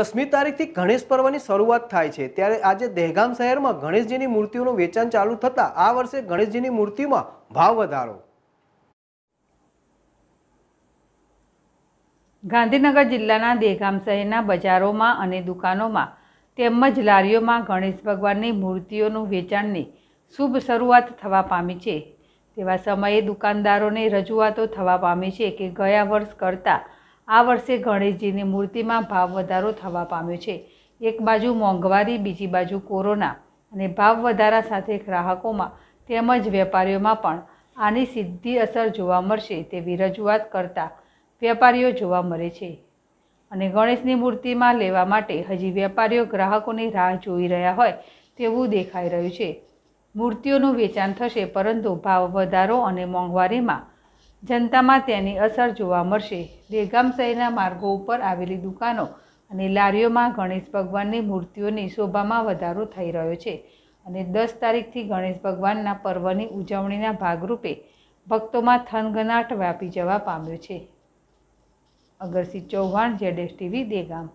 દસમી તારીખથી ગણેશ પર્વની શરૂઆત થાય છે ત્યારે આજે દહેગામ શહેરમાં ગણેશજીની મૂર્તિઓનું વેચાણ ચાલુ થતાં આ વર્ષે ગણેશજીની મૂર્તિમાં ભાવ વધારો ગાંધીનગર જિલ્લાના દેહગામ શહેરના બજારોમાં અને દુકાનોમાં તેમજ લારીઓમાં ગણેશ ભગવાનની મૂર્તિઓનું વેચાણની શુભ શરૂઆત થવા પામી છે તેવા સમયે દુકાનદારોને રજૂઆતો થવા પામી છે કે ગયા વર્ષ કરતાં આ વર્ષે ગણેશજીની મૂર્તિમાં ભાવ વધારો થવા પામ્યો છે એક બાજુ મોંઘવારી બીજી બાજુ કોરોના અને ભાવ વધારા સાથે ગ્રાહકોમાં તેમજ વેપારીઓમાં પણ આની સીધી અસર જોવા મળશે તેવી રજૂઆત કરતા વેપારીઓ જોવા મળે છે અને ગણેશની મૂર્તિમાં લેવા માટે હજી વેપારીઓ ગ્રાહકોની રાહ જોઈ રહ્યા હોય તેવું દેખાઈ રહ્યું છે મૂર્તિઓનું વેચાણ થશે પરંતુ ભાવ વધારો અને મોંઘવારીમાં જનતામાં તેની અસર જોવા મળશે દેગામ શહેરના માર્ગો ઉપર આવેલી દુકાનો અને લારીઓમાં ગણેશ ભગવાનની મૂર્તિઓની શોભામાં વધારો થઈ રહ્યો છે અને દસ તારીખથી ગણેશ ભગવાનના પર્વની ઉજવણીના ભાગરૂપે ભક્તોમાં થનગનાટ વ્યાપી જવા પામ્યો છે અગરસિંહ ચૌહાણ જેડેશ ટીવી દેગામ